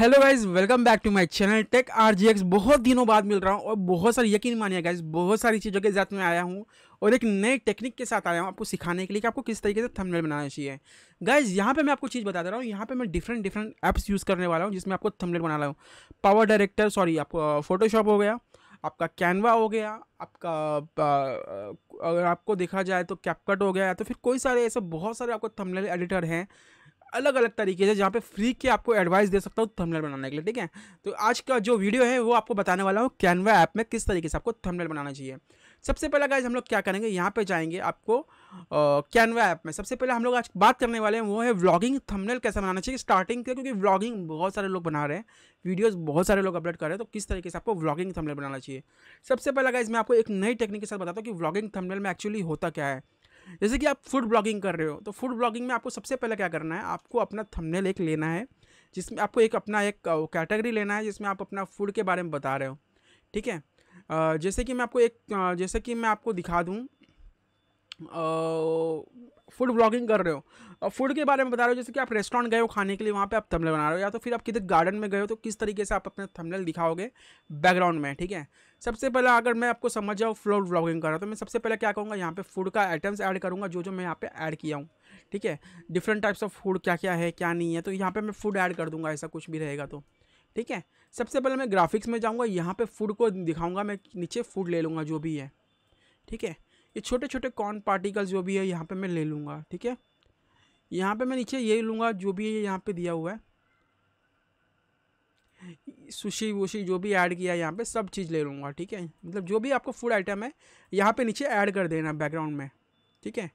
Hello guys welcome back to my channel Tech R बहुत दिनों बाद मिल रहा हूँ और बहुत सारी यकीन मानिए गाइज बहुत सारी चीज़ों के साथ मैं आया हूँ और एक नए टेक्निक के साथ आया हूँ आपको सिखाने के लिए कि आपको किस तरीके से थंबनेल बनाना चाहिए गाइज यहाँ पे मैं आपको चीज़ बता दे रहा हूँ यहाँ पे मैं डिफरेंट डिफरेंट ऐप्स यूज़ करने वाला हूँ जिसमें आपको थंबनेल बना रहा हूँ पावर डायरेक्टर सॉरी आपको फोटोशॉप हो गया आपका कैनवा हो गया आपका अगर आपको देखा जाए तो कैपकट हो गया तो फिर कोई सारे ऐसे बहुत सारे आपको थंबनेल एडिटर हैं अलग अलग तरीके से जहाँ पे फ्री के आपको एडवाइस दे सकता हूँ थंबनेल बनाने के लिए ठीक है तो आज का जो वीडियो है वो आपको बताने वाला हूँ कैनवा ऐप में किस तरीके से आपको थंबनेल बनाना चाहिए सबसे पहला गाइज हम लोग क्या करेंगे यहाँ पे जाएंगे आपको कैनवा ऐप में सबसे पहले हम लोग आज बात करने वाले हैं वो है व्लॉगिंग थंबनेल कैसे बनाना चाहिए स्टार्टिंग के क्योंकि व्लॉगिंग बहुत सारे लोग बना रहे हैं वीडियोस बहुत सारे लोग अपलोड कर रहे हैं तो किस तरीके से आपको व्लॉगिंग थंबनेल बनाना चाहिए सबसे पहले गाइज मैं आपको एक नई टेक्निक के साथ बताता हूँ कि व्लॉगिंग थंबनेल में एक्चुअली होता क्या है जैसे कि आप फूड ब्लॉगिंग कर रहे हो तो फूड ब्लॉगिंग में आपको सबसे पहले क्या करना है आपको अपना थंबनेल एक लेना है जिसमें आपको एक अपना एक कैटेगरी लेना है जिसमें आप अपना फूड के बारे में बता रहे हो ठीक है जैसे कि मैं आपको एक जैसे कि मैं आपको दिखा दूँ फूड ब्लॉगिंग कर रहे हो और फूड के बारे में बता रहे हो जैसे कि आप रेस्टोरेंट गए हो खाने के लिए वहाँ पे आप थंबनेल बना रहे हो या तो फिर आप किधर गार्डन में गए हो तो किस तरीके से आप अपने थंबनेल दिखाओगे बैकग्राउंड में ठीक है सबसे पहले अगर मैं आपको समझ जाऊँ फ्लोर व्लॉगिंग कर रहा हूँ तो मैं सबसे पहले क्या कहूँगा यहाँ पर फूड का आइटम्स ऐड करूँगा जो जो मैं यहाँ पे ऐड किया हूँ ठीक है डिफरेंट टाइप्स ऑफ फूड क्या क्या है क्या नहीं है तो यहाँ पर मैं फूड ऐड कर दूँगा ऐसा कुछ भी रहेगा तो ठीक है सबसे पहले मैं ग्राफिक्स में जाऊँगा यहाँ पर फूड को दिखाऊँगा मैं नीचे फूड ले लूँगा जो भी है ठीक है ये छोटे छोटे कॉर्न पार्टिकल जो भी है यहाँ पे मैं ले लूँगा ठीक है यहाँ पे मैं नीचे ये लूँगा जो भी है यहाँ पे दिया हुआ है सुशी वुशी जो भी ऐड किया है यहाँ पर सब चीज़ ले लूँगा ठीक है मतलब जो भी आपको फूड आइटम है यहाँ पर नीचे ऐड कर देना बैकग्राउंड में ठीक है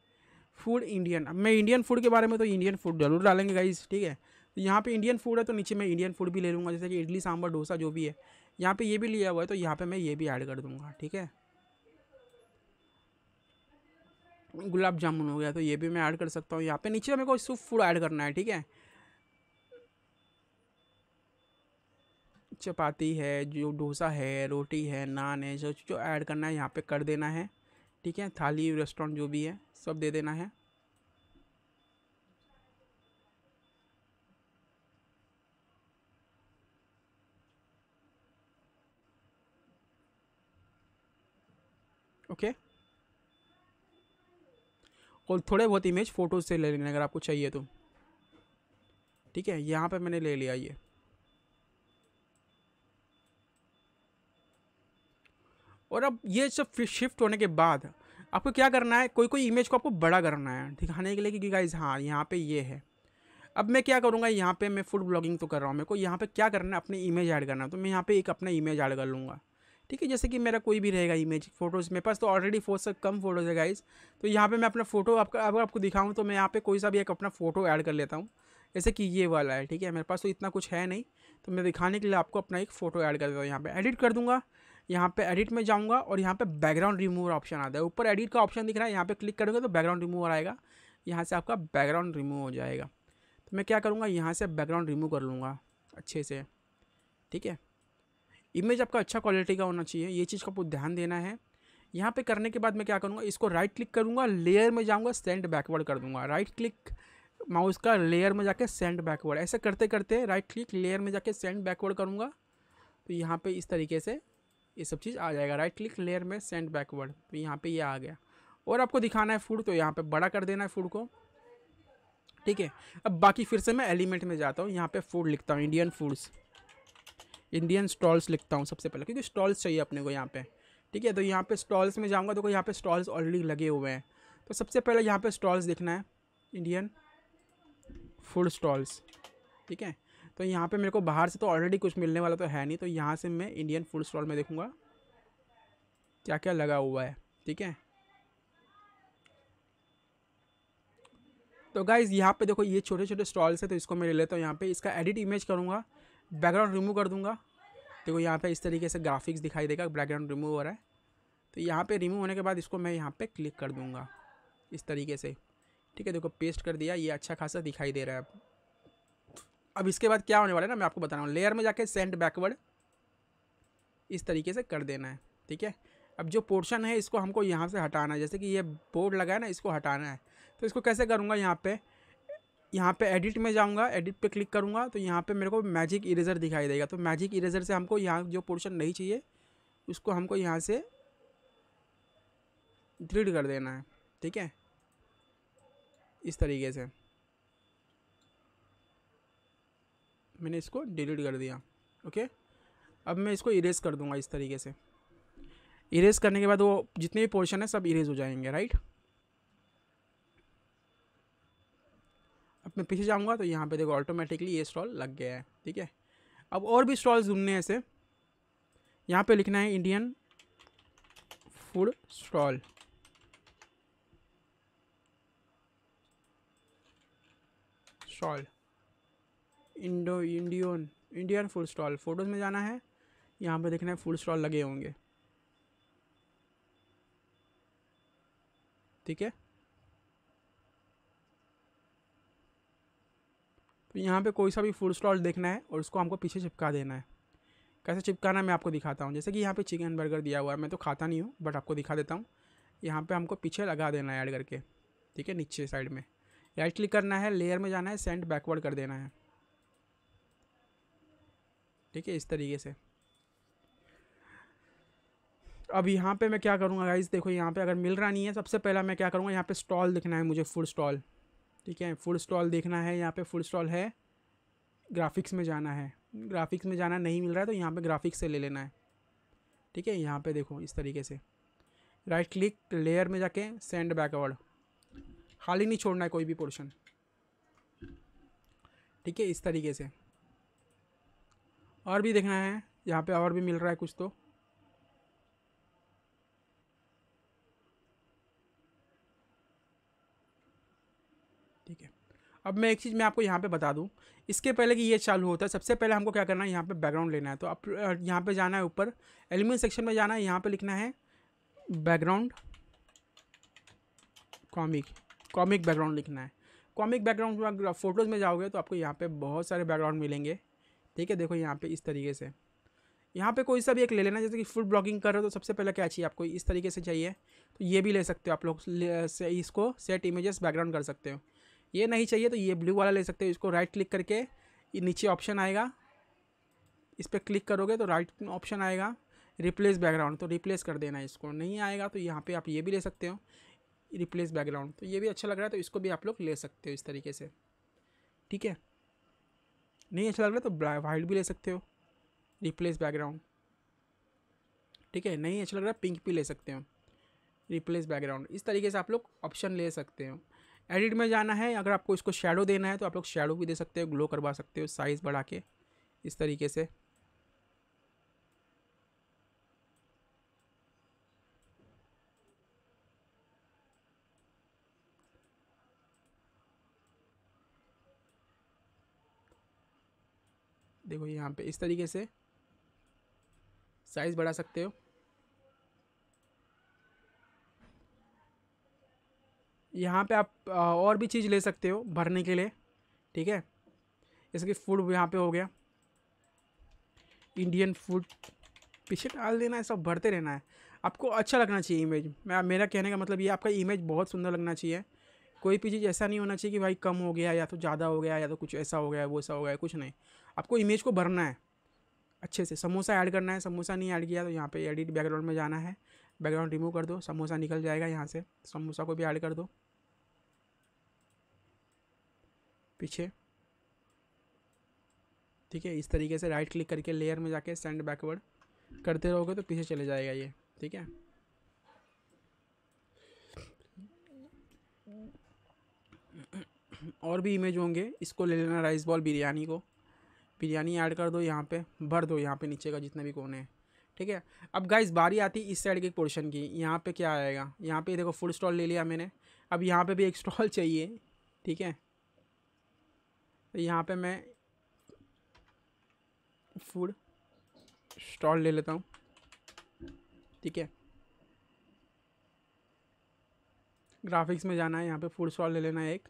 फूड इंडियन अब मैं इंडियन फूड के बारे में तो इंडियन फूड जरूर डालेंगे गाइज ठीक है तो यहाँ पे इंडियन फूड है तो नीचे मैं इंडियन फूड भी ले लूँगा जैसे कि इडली सांभर डोसा जो भी है यहाँ पे ये भी लिया हुआ है तो यहाँ पे मैं ये भी ऐड कर दूँगा ठीक है गुलाब जामुन हो गया तो ये भी मैं ऐड कर सकता हूँ यहाँ पे नीचे मेरे को सूप फूड ऐड करना है ठीक है चपाती है जो डोसा है रोटी है नान है जो जो ऐड करना है यहाँ पे कर देना है ठीक है थाली रेस्टोरेंट जो भी है सब दे देना है और थोड़े बहुत इमेज फ़ोटोज़ से ले लेना अगर आपको चाहिए तो ठीक है यहाँ पे मैंने ले लिया ये और अब ये सब शिफ्ट होने के बाद आपको क्या करना है कोई कोई इमेज को आपको बड़ा करना है दिखाने के लिए कि गाइज हाँ यहाँ पे ये है अब मैं क्या करूँगा यहाँ पे मैं फूड ब्लॉगिंग तो कर रहा हूँ मेरे को यहाँ पे क्या करना है अपनी इमेज ऐड करना है तो मैं यहाँ पे एक अपना इमेज ऐड कर लूँगा ठीक है जैसे कि मेरा कोई भी रहेगा इमेज फोटोज़ मेरे पास तो ऑलरेडी फोर से कम फोटोज़ है गाइज तो यहाँ पे मैं अपना फ़ोटो आपका अगर आपको दिखाऊँ तो मैं यहाँ पे कोई सा भी एक अपना फ़ोटो ऐड कर लेता हूँ जैसे कि ये वाला है ठीक है मेरे पास तो इतना कुछ है नहीं तो मैं दिखाने के लिए आपको अपना एक फ़ोटो ऐड कर देता हूँ यहाँ पर एडिट कर दूँगा यहाँ पे एडिट में जाऊँगा और यहाँ पे बैकग्राउंड रिमूवर ऑप्शन आता है ऊपर एडिट का ऑप्शन दिख रहा है यहाँ पे क्लिक करूँगा तो बैकग्राउंड रिमूवर आएगा यहाँ से आपका बैकग्राउंड रिमूव हो जाएगा तो मैं क्या करूँगा यहाँ से बैकग्राउंड रिमूव कर लूँगा अच्छे से ठीक है इमेज आपका अच्छा क्वालिटी का होना चाहिए ये चीज़ का पूरा ध्यान देना है यहाँ पे करने के बाद मैं क्या करूँगा इसको राइट क्लिक करूँगा लेयर में जाऊँगा सेंड बैकवर्ड कर दूँगा राइट क्लिक माउस का लेयर में जाके सेंड बैकवर्ड ऐसे करते करते राइट क्लिक लेयर में जाके सेंड बैकवर्ड करूँगा तो यहाँ पे इस तरीके से ये सब चीज़ आ जाएगा राइट क्लिक लेयर में सेंड बैकवर्ड तो यहाँ पर ये यह आ गया और आपको दिखाना है फूड तो यहाँ पर बड़ा कर देना है फूड को ठीक है अब बाकी फिर से मैं एलिमेंट में जाता हूँ यहाँ पर फूड लिखता हूँ इंडियन फूड्स इंडियन स्टॉल्स लिखता हूँ सबसे पहले क्योंकि स्टॉल्स चाहिए अपने को यहाँ पे ठीक है तो यहाँ पे स्टॉल्स में जाऊँगा तो यहाँ पे स्टॉल्स ऑलरेडी लगे हुए हैं तो सबसे पहले यहाँ पे स्टॉल्स देखना है इंडियन फूड स्टॉल्स ठीक है तो यहाँ पे मेरे को बाहर से तो ऑलरेडी कुछ मिलने वाला तो है नहीं तो यहाँ से मैं इंडियन फूड स्टॉल में देखूँगा क्या क्या लगा हुआ है ठीक है तो गाइज़ यहाँ पे देखो ये छोटे छोटे स्टॉल्स हैं तो इसको मैं ले लेता हूँ यहाँ पे इसका एडिट इमेज करूँगा बैकग्राउंड रिमूव कर दूंगा देखो यहाँ पे इस तरीके से ग्राफिक्स दिखाई देगा बैकग्राउंड रिमूव हो रहा है तो यहाँ पे रिमूव होने के बाद इसको मैं यहाँ पे क्लिक कर दूंगा इस तरीके से ठीक है देखो पेस्ट कर दिया ये अच्छा खासा दिखाई दे रहा है अब अब इसके बाद क्या होने वाला है ना मैं आपको बता रहा हूँ लेयर में जाके सेंड बैकवर्ड इस तरीके से कर देना है ठीक है अब जो पोर्शन है इसको हमको यहाँ से हटाना है जैसे कि ये बोर्ड लगा है ना इसको हटाना है तो इसको कैसे करूँगा यहाँ पर यहाँ पे एडिट में जाऊँगा एडिट पे क्लिक करूँगा तो यहाँ पे मेरे को मैजिक इरेज़र दिखाई देगा तो मैजिक इरेज़र से हमको यहाँ जो पोर्शन नहीं चाहिए उसको हमको यहाँ से डिलीट कर देना है ठीक है इस तरीके से मैंने इसको डिलीट कर दिया ओके अब मैं इसको इरेज कर दूँगा इस तरीके से इरेज करने के बाद वो जितने भी पोर्शन है सब इरेज हो जाएंगे राइट मैं पीछे जाऊँगा तो यहाँ पर देखो ऑटोमेटिकली ये स्टॉल लग गया है ठीक है अब और भी स्टॉल्स ढूंढने ऐसे यहाँ पर लिखना है Indian food stall stall Indo Indian Indian food stall photos में जाना है यहाँ पे देखना है फूड स्टॉल लगे होंगे ठीक है तो यहाँ पे कोई सा भी फूड स्टॉल देखना है और उसको हमको पीछे चिपका देना है कैसे चिपकाना मैं आपको दिखाता हूँ जैसे कि यहाँ पे चिकन बर्गर दिया हुआ है मैं तो खाता नहीं हूँ बट आपको दिखा देता हूँ यहाँ पे हमको पीछे लगा देना है ऐड करके ठीक है नीचे साइड में राइट क्लिक करना है लेयर में जाना है सेंट बैकवर्ड कर देना है ठीक है इस तरीके से अब यहाँ पे मैं क्या करूँगा गाइज देखो यहाँ पे अगर मिल रहा नहीं है सबसे पहला मैं क्या करूँगा यहाँ पे स्टॉल दिखना है मुझे फूड स्टॉल ठीक है फुल स्टॉल देखना है यहाँ पे फुल स्टॉल है ग्राफिक्स में जाना है ग्राफिक्स में जाना नहीं मिल रहा है तो यहाँ पे ग्राफिक्स से ले लेना है ठीक है यहाँ पे देखो इस तरीके से राइट क्लिक लेयर में जाके सेंड बैकवर्ड खाली नहीं छोड़ना है कोई भी पोर्शन ठीक है इस तरीके से और भी देखना है यहाँ पे और भी मिल रहा है कुछ तो अब मैं एक चीज़ मैं आपको यहाँ पे बता दूँ इसके पहले कि ये चालू होता है सबसे पहले हमको क्या करना है यहाँ पे बैकग्राउंड लेना है तो आप यहाँ पे जाना है ऊपर एलिमेंट सेक्शन में जाना है यहाँ पे लिखना है बैकग्राउंड कॉमिक कॉमिक बैकग्राउंड लिखना है कॉमिक बैकग्राउंड फ़ोटोज़ में जाओगे तो आपको यहाँ पर बहुत सारे बैकग्राउंड मिलेंगे ठीक है देखो यहाँ पर इस तरीके से यहाँ पे कोई सा भी एक ले लेना जैसे कि फूड ब्लॉगिंग कर रहे हो तो सबसे पहले क्या चाहिए आपको इस तरीके से चाहिए तो ये भी ले सकते हो आप लोग से इसको सेट इमेजेस बैकग्राउंड कर सकते हो ये नहीं चाहिए तो ये ब्लू वाला ले सकते हो इसको राइट क्लिक करके ये नीचे ऑप्शन आएगा इस पर क्लिक करोगे तो राइट ऑप्शन आएगा रिप्लेस बैकग्राउंड तो रिप्लेस कर देना है इसको नहीं आएगा तो यहाँ पे आप ये भी ले सकते हो रिप्लेस बैकग्राउंड तो ये भी अच्छा लग रहा है तो इसको भी आप लोग ले सकते हो इस तरीके से ठीक है नहीं अच्छा लग रहा तो वाइट भी ले सकते हो रिप्लेस बैकग्राउंड ठीक है नहीं अच्छा लग रहा पिंक भी ले सकते हो रिप्लेस बैकग्राउंड इस तरीके से आप लोग ऑप्शन ले सकते हो एडिट में जाना है अगर आपको इसको शेडो देना है तो आप लोग शेडो भी दे सकते हो ग्लो करवा सकते हो साइज़ बढ़ा के इस तरीके से देखो यहाँ पे इस तरीके से साइज़ बढ़ा सकते हो यहाँ पे आप और भी चीज़ ले सकते हो भरने के लिए ठीक है कि फूड यहाँ पे हो गया इंडियन फूड पीछे डाल देना है सब भरते रहना है आपको अच्छा लगना चाहिए इमेज मैं मेरा कहने का मतलब ये आपका इमेज बहुत सुंदर लगना चाहिए कोई भी चीज़ ऐसा नहीं होना चाहिए कि भाई कम हो गया या तो ज़्यादा हो गया या तो कुछ ऐसा हो गया वो ऐसा हो गया कुछ नहीं आपको इमेज को भरना है अच्छे से समोसा ऐड करना है समोसा नहीं ऐड किया तो यहाँ पे एडिट बैकग्राउंड में जाना है बैकग्राउंड रिमूव कर दो समोसा निकल जाएगा यहाँ से समोसा को भी ऐड कर दो पीछे ठीक है इस तरीके से राइट क्लिक करके लेयर में जाके सेंड बैकवर्ड करते रहोगे तो पीछे चले जाएगा ये ठीक है और भी इमेज होंगे इसको ले लेना राइस बॉल बिरयानी को बिरयानी ऐड कर दो यहाँ पे भर दो यहाँ पे नीचे का जितने भी कोने हैं ठीक है अब गाइस बारी आती इस साइड के पोर्शन की यहाँ पे क्या आएगा यहाँ पे देखो फुल स्टॉल ले लिया मैंने अब यहाँ पे भी एक स्टॉल चाहिए ठीक है तो यहाँ पे मैं फूड स्टॉल ले लेता हूँ ठीक है ग्राफिक्स में जाना है यहाँ पे फूड स्टॉल ले लेना है एक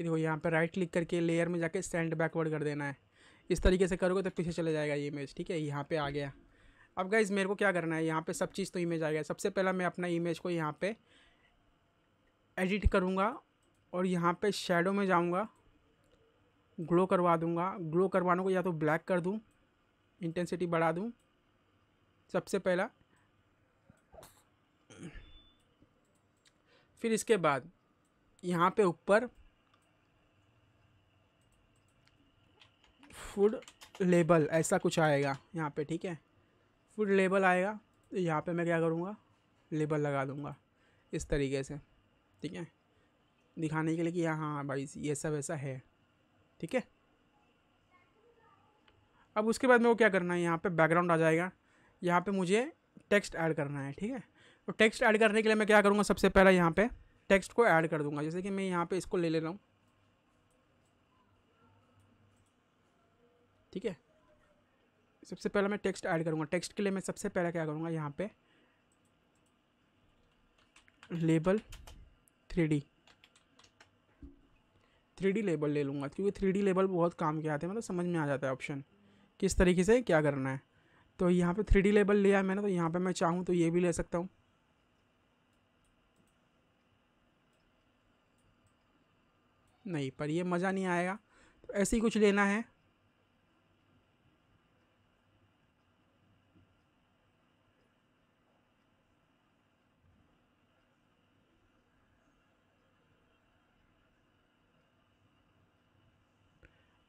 ये देखो यहाँ पे राइट क्लिक करके लेयर में जाके सेंड बैकवर्ड कर देना है इस तरीके से करोगे तो पीछे चले जाएगा ये इमेज ठीक है यहाँ पे आ गया अब गाइज़ मेरे को क्या करना है यहाँ पे सब चीज़ तो इमेज आ गया सबसे पहला मैं अपना इमेज को यहाँ पे एडिट करूँगा और यहाँ पे शेडो में जाऊँगा ग्लो करवा दूँगा ग्लो करवाने को या तो ब्लैक कर दूँ इंटेंसिटी बढ़ा दूँ सबसे पहला फिर इसके बाद यहाँ पे ऊपर फूड लेबल ऐसा कुछ आएगा यहाँ पे ठीक है फिर लेबल आएगा तो यहाँ पे मैं क्या करूँगा लेबल लगा दूँगा इस तरीके से ठीक है दिखाने के लिए कि हाँ भाई ये सब ऐसा है ठीक है अब उसके बाद मेरे को क्या करना है यहाँ पे बैकग्राउंड आ जाएगा यहाँ पे मुझे टेक्स्ट ऐड करना है ठीक है तो टेक्स्ट ऐड करने के लिए मैं क्या करूँगा सबसे पहला यहाँ पे टेक्स्ट को ऐड कर दूँगा जैसे कि मैं यहाँ पे इसको ले ले रहा हूँ ठीक है सबसे पहले मैं टेक्स्ट ऐड करूँगा टेक्स्ट के लिए मैं सबसे पहले क्या करूँगा यहाँ पे label three D three D label ले लूँगा क्योंकि थ्री डी लेबल बहुत काम के आते हैं मतलब समझ में आ जाता है ऑप्शन किस तरीके से क्या करना है तो यहाँ पे थ्री डी लेबल लिया मैंने तो यहाँ पे मैं चाहूँ तो ये भी ले सकता हूँ नहीं पर ये मज़ा नहीं आएगा तो ऐसे ही कुछ लेना है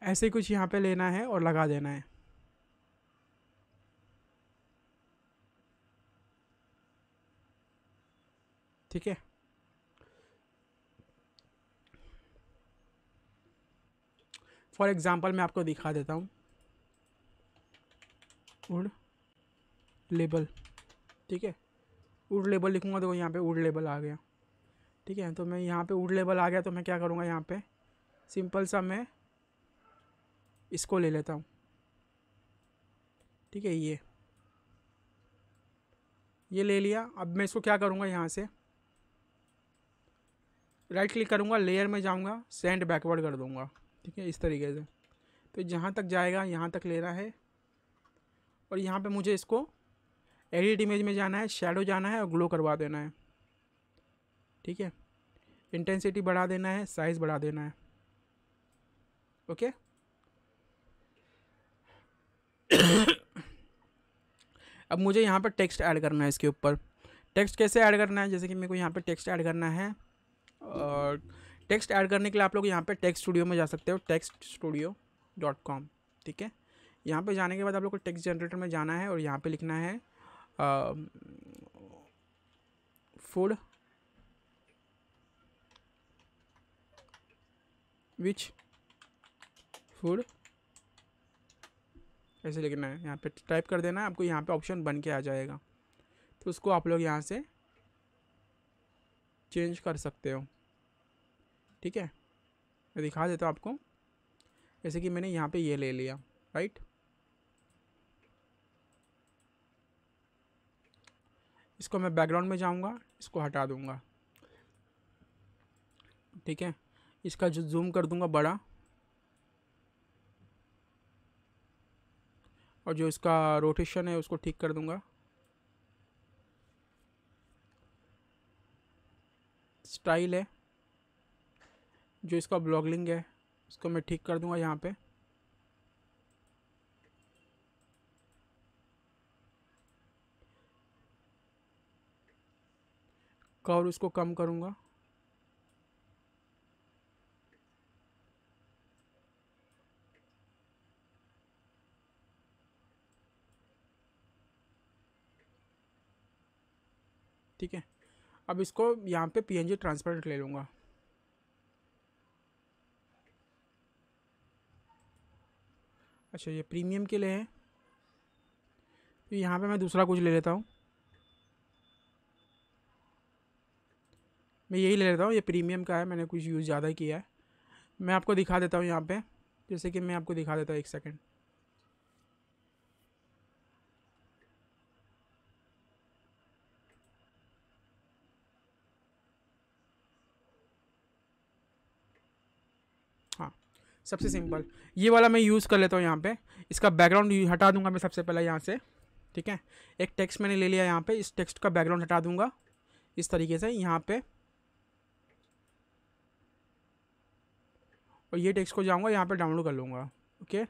ऐसे कुछ यहाँ पे लेना है और लगा देना है ठीक है फॉर एग्ज़ाम्पल मैं आपको दिखा देता हूँ उड़ लेबल ठीक है उड़ लेबल लिखूँगा तो यहाँ पे उड़ लेबल आ गया ठीक है तो मैं यहाँ पे उड लेबल आ गया तो मैं क्या करूँगा यहाँ पे सिंपल सा मैं इसको ले लेता हूँ ठीक है ये ये ले लिया अब मैं इसको क्या करूँगा यहाँ से राइट क्लिक करूँगा लेयर में जाऊँगा सेंड बैकवर्ड कर दूँगा ठीक है इस तरीके से तो जहाँ तक जाएगा यहाँ तक लेना है और यहाँ पे मुझे इसको एडिट इमेज में जाना है शेडो जाना है और ग्लो करवा देना है ठीक है इंटेंसिटी बढ़ा देना है साइज़ बढ़ा देना है ओके okay? अब मुझे यहाँ पर टेक्स्ट ऐड करना है इसके ऊपर टेक्स्ट कैसे ऐड करना है जैसे कि मेरे को यहाँ पर टेक्स्ट ऐड करना है और टेक्स्ट ऐड करने के लिए आप लोग यहाँ पर टेक्स्ट स्टूडियो में जा सकते हो टेक्स्ट स्टूडियो डॉट कॉम ठीक है यहाँ पर जाने के बाद आप लोग को टेक्स्ट जनरेटर में जाना है और यहाँ पर लिखना है फूड विच फूड ऐसे लिखना है यहाँ पे टाइप कर देना है आपको यहाँ पे ऑप्शन बन के आ जाएगा तो उसको आप लोग यहाँ से चेंज कर सकते हो ठीक है मैं दिखा देता हूँ आपको जैसे कि मैंने यहाँ पे ये ले लिया राइट इसको मैं बैकग्राउंड में जाऊँगा इसको हटा दूँगा ठीक है इसका जो जूम कर दूँगा बड़ा और जो इसका रोटेशन है उसको ठीक कर दूंगा स्टाइल है जो इसका ब्लॉगलिंग है उसको मैं ठीक कर दूंगा यहाँ पे कवर उसको कम करूँगा ठीक है अब इसको यहाँ पे जी ट्रांसपेरेंट ले लूँगा अच्छा ये प्रीमियम के लिए है तो यहाँ पे मैं दूसरा कुछ ले लेता हूँ मैं यही ले लेता हूँ ये प्रीमियम का है मैंने कुछ यूज़ ज़्यादा किया है मैं आपको दिखा देता हूँ यहाँ पे जैसे कि मैं आपको दिखा देता हूँ एक सेकंड सबसे सिंपल ये वाला मैं यूज़ कर लेता हूँ यहाँ पे इसका बैकग्राउंड हटा दूंगा मैं सबसे पहले यहाँ से ठीक है एक टेक्स्ट मैंने ले लिया यहाँ पे इस टेक्स्ट का बैकग्राउंड हटा दूंगा इस तरीके से यहाँ पे और ये टेक्स्ट को जाऊँगा यहाँ पे डाउनलोड कर लूँगा ओके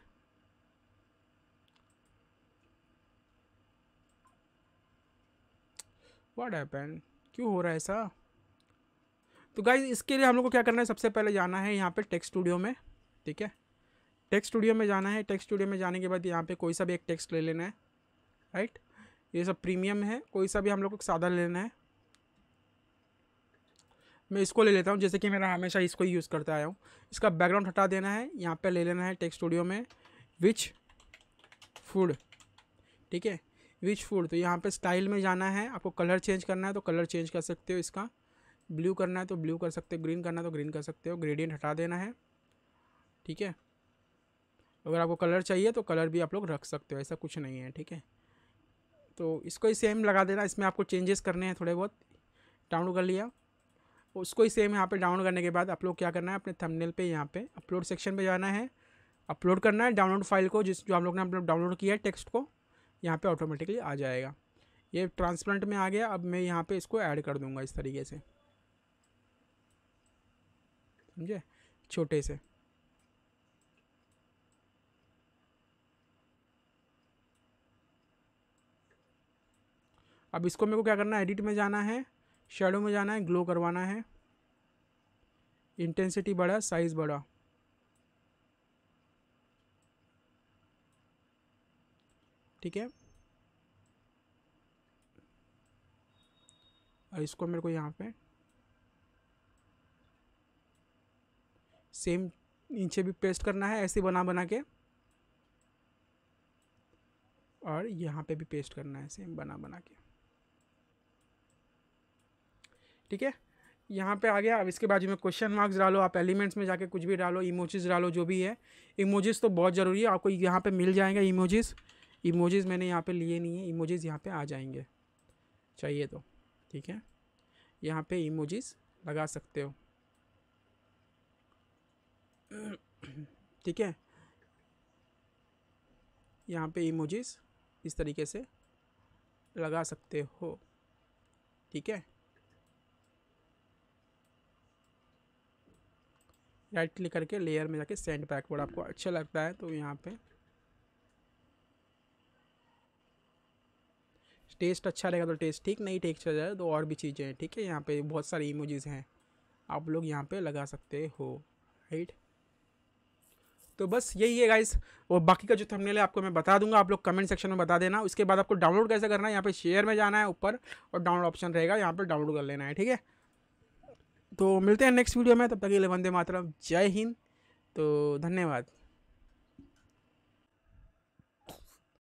वाट हैपन क्यों हो रहा है ऐसा तो गाइज इसके लिए हम लोग को क्या करना है सबसे पहले जाना है यहाँ पे टेक्स्ट स्टूडियो में ठीक है टेक्स्ट स्टूडियो में जाना है टेक्स्ट स्टूडियो में जाने के बाद यहाँ पे कोई सा भी एक टेक्स्ट ले लेना है राइट ये सब प्रीमियम है कोई सा भी हम लोग को सादा लेना है मैं इसको ले लेता हूँ जैसे कि मेरा हमेशा इसको ही यूज़ करता आया हूँ इसका बैकग्राउंड हटा देना है यहाँ पर ले लेना है टेक्स स्टूडियो में विच फूड ठीक है विच फूड तो यहाँ पर स्टाइल में जाना है आपको कलर चेंज करना है तो कलर चेंज कर सकते हो इसका ब्लू करना है तो ब्लू कर सकते हो ग्रीन करना है तो ग्रीन कर सकते हो ग्रेडियंट हटा देना है ठीक है अगर आपको कलर चाहिए तो कलर भी आप लोग रख सकते हो ऐसा कुछ नहीं है ठीक है तो इसको ही सेम लगा देना इसमें आपको चेंजेस करने हैं थोड़े बहुत डाउनलोड कर लिया उसको ही सेम यहाँ पे डाउनलोड करने के बाद आप लोग क्या करना है अपने थंबनेल पे यहाँ पे अपलोड सेक्शन पे जाना है अपलोड करना है डाउनलोड फाइल को जिस जो हम लोग ने अपना डाउनलोड किया है टेक्स्ट को यहाँ पे ऑटोमेटिकली आ जाएगा ये ट्रांसप्लांट में आ गया अब मैं यहाँ पे इसको ऐड कर दूँगा इस तरीके से समझे छोटे से अब इसको मेरे को क्या करना है एडिट में जाना है शेडो में जाना है ग्लो करवाना है इंटेंसिटी बढ़ा साइज़ बढ़ा ठीक है और इसको मेरे को यहाँ पे सेम नीचे भी पेस्ट करना है ऐसे बना बना के और यहाँ पे भी पेस्ट करना है सेम बना बना के ठीक है यहाँ पे आ गया अब इसके बाजू में क्वेश्चन मार्क्स डालो आप एलिमेंट्स में जाके कुछ भी डालो इमोजेस डालो जो भी है इमोजेस तो बहुत ज़रूरी है आपको यहाँ पे मिल जाएंगे इमोजेस इमोजेस मैंने यहाँ पे लिए नहीं है इमोजेस यहाँ पे आ जाएंगे चाहिए तो ठीक है यहाँ पे इमोजेस लगा सकते हो ठीक है यहाँ पर इमोजेस इस तरीके से लगा सकते हो ठीक है राइट क्लिक करके लेयर में जाके सेंड बैकवर्ड आपको अच्छा लगता है तो यहाँ पे टेस्ट अच्छा रहेगा तो टेस्ट ठीक नहीं ठीक चल जाए तो और भी चीज़ें हैं ठीक है यहाँ पे बहुत सारी इमोजीज़ हैं आप लोग यहाँ पे लगा सकते हो राइट तो बस यही है गाइस और बाकी का जो थंबनेल है आपको मैं बता दूंगा आप लोग कमेंट सेक्शन में बता देना उसके बाद आपको डाउनलोड कैसे करना है यहाँ पे शेयर में जाना है ऊपर और डाउनलोड ऑप्शन रहेगा यहाँ पे डाउनलोड कर लेना है ठीक है तो मिलते हैं नेक्स्ट वीडियो में तब तक के लिए वंदे मातरम जय हिंद तो धन्यवाद